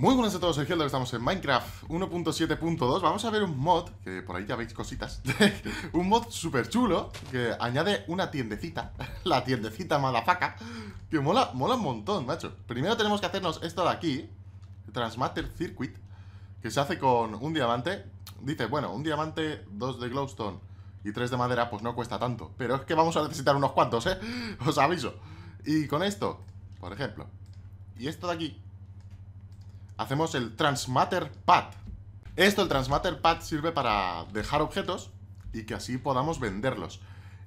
Muy buenas a todos, soy estamos en Minecraft 1.7.2 Vamos a ver un mod, que por ahí ya veis cositas Un mod súper chulo, que añade una tiendecita La tiendecita malafaca Que mola, mola un montón, macho Primero tenemos que hacernos esto de aquí Transmatter Circuit Que se hace con un diamante Dice, bueno, un diamante, dos de glowstone y tres de madera, pues no cuesta tanto Pero es que vamos a necesitar unos cuantos, ¿eh? Os aviso Y con esto, por ejemplo Y esto de aquí hacemos el Transmatter Pad. Esto, el Transmatter Pad, sirve para dejar objetos y que así podamos venderlos.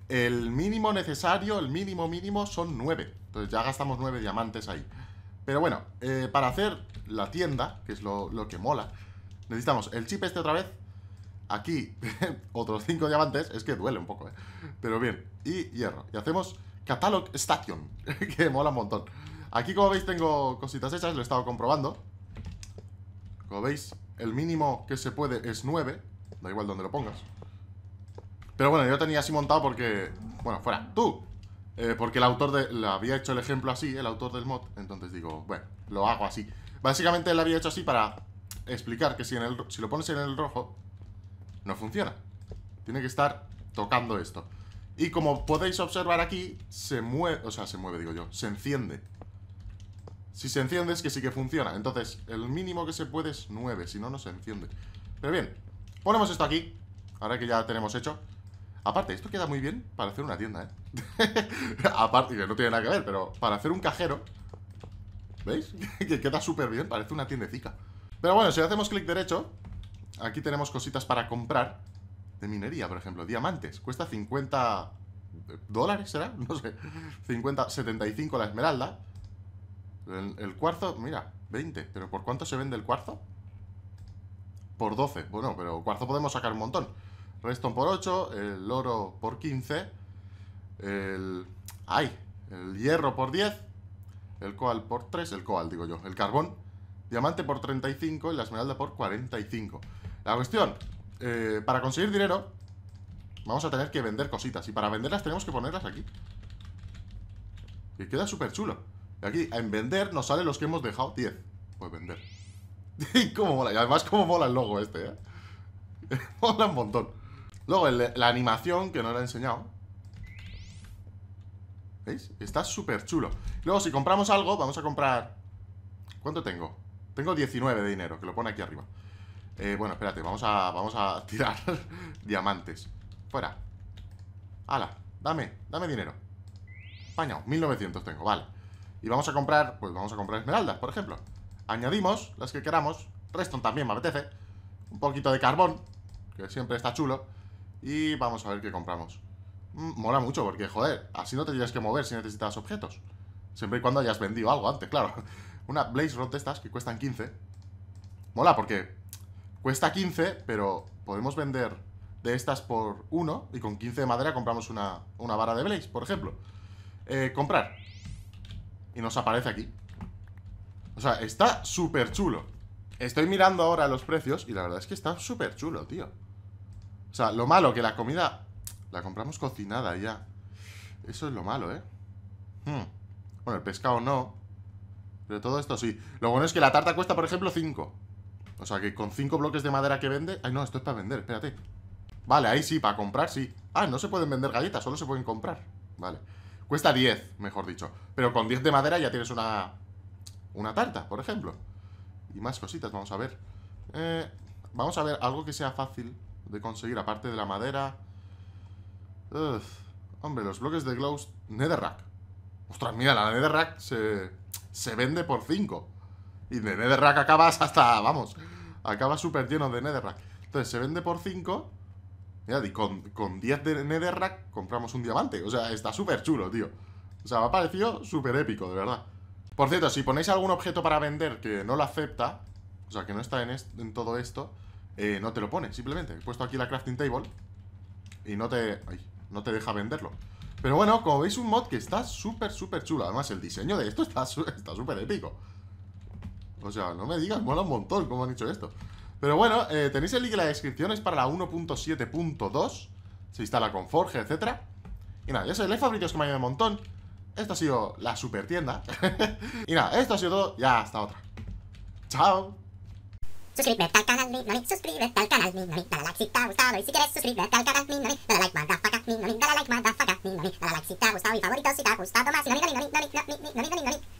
El mínimo necesario, el mínimo mínimo, son nueve, Entonces ya gastamos nueve diamantes ahí. Pero bueno, eh, para hacer la tienda, que es lo, que mola, necesitamos el chip este otra vez. Aquí, otros cinco diamantes. Es que duele un poco, ¿eh? Pero bien. Y hierro. Y hacemos Catalog Station, que mola un montón. Aquí, como veis, tengo cositas hechas, lo he estado comprobando veis, el mínimo que se puede es 9 Da igual donde lo pongas Pero bueno, yo tenía así montado porque... Bueno, fuera, ¡tú! Eh, porque el autor de... Le había hecho el ejemplo así, el autor del mod Entonces digo, bueno, lo hago así Básicamente lo había hecho así para explicar que si, en el, si lo pones en el rojo No funciona Tiene que estar tocando esto Y como podéis observar aquí, se mueve... O sea, se mueve, digo yo, se enciende si se enciende es que sí que funciona. Entonces, el mínimo que se puede es 9, si no, no se enciende. Pero bien, ponemos esto aquí, ahora que ya tenemos hecho. Aparte, esto queda muy bien para hacer una tienda, ¿eh? Aparte, que no tiene nada que ver, pero para hacer un cajero... ¿Veis? que queda súper bien, parece una tiendecica. Pero bueno, si hacemos clic derecho, aquí tenemos cositas para comprar. De minería, por ejemplo, diamantes. Cuesta 50 dólares, ¿será? No sé. 50, 75 la esmeralda. El, cuarzo, mira, 20. ¿Pero por cuánto se vende el cuarzo? Por 12. Bueno, pero cuarzo podemos sacar un montón. Reston por 8, el oro por 15, el... ¡Ay! El hierro por 10, el coal por 3, el coal digo yo, el carbón, diamante por 35 y la esmeralda por 45. La cuestión, eh, para conseguir dinero vamos a tener que vender cositas y para venderlas tenemos que ponerlas aquí. Y queda súper chulo. Aquí, en vender, nos salen los que hemos dejado 10. Pues vender. Y cómo mola. Y además, cómo mola el logo este, ¿eh? mola un montón. Luego, la animación, que no la he enseñado. ¿Veis? Está súper chulo. Luego, si compramos algo, vamos a comprar... ¿Cuánto tengo? Tengo 19 de dinero, que lo pone aquí arriba. Eh, bueno, espérate, vamos a, vamos a tirar diamantes. Fuera. Ala, dame, dame dinero. Paño, 1900 tengo, vale y vamos a comprar, pues vamos a comprar esmeraldas, por ejemplo. Añadimos las que queramos, Reston también me apetece, un poquito de carbón, que siempre está chulo, y vamos a ver qué compramos. Mm, mola mucho porque, joder, así no te tienes que mover si necesitas objetos. Siempre y cuando hayas vendido algo antes, claro. Una Blaze Rod de estas que cuestan 15. Mola porque cuesta 15, pero podemos vender de estas por uno y con 15 de madera compramos una, una vara de Blaze, por ejemplo. Eh, comprar. Y nos aparece aquí O sea, está súper chulo Estoy mirando ahora los precios Y la verdad es que está súper chulo, tío O sea, lo malo que la comida La compramos cocinada ya Eso es lo malo, ¿eh? Hmm. Bueno, el pescado no Pero todo esto sí Lo bueno es que la tarta cuesta, por ejemplo, 5 O sea, que con 5 bloques de madera que vende Ay, no, esto es para vender, espérate Vale, ahí sí, para comprar sí Ah, no se pueden vender galletas, solo se pueden comprar Vale Cuesta 10, mejor dicho. Pero con 10 de madera ya tienes una, una tarta, por ejemplo. Y más cositas, vamos a ver. Eh, vamos a ver algo que sea fácil de conseguir, aparte de la madera. hombre, los bloques de glows Netherrack. Ostras, mira, la Netherrack se, se vende por 5. Y de Netherrack acabas hasta, vamos, acabas súper lleno de Netherrack. Entonces, se vende por 5 y con, 10 de Netherrack compramos un diamante. O sea, está súper chulo, tío. O sea, me ha parecido súper épico, de verdad. Por cierto, si ponéis algún objeto para vender que no lo acepta, o sea, que no está en, en todo esto, eh, no te lo pone, simplemente. He puesto aquí la crafting table y no te, no te deja venderlo. Pero bueno, como veis, un mod que está súper, súper chulo. Además, el diseño de esto está súper épico. O sea, no me digas, mola un montón cómo han dicho esto. Pero bueno, eh, tenéis el link en la descripción, es para la 1.7.2. Se instala con Forge, etc. Y nada, yo soy Lefa Britos que me ayuda un montón. Esto ha sido la super tienda. y nada, esto ha sido todo. Ya, hasta otra. Chao. Suscríbete al canal mi nani, suscríbete al canal mi nani, dale like si te ha gustado y si quieres suscríbete al canal mi nani, dale like madafaca mi nani, dale like madafaca mi nani, dale like si te ha gustado y favorito si te ha gustado más nani nani nani nani nani nani nani nani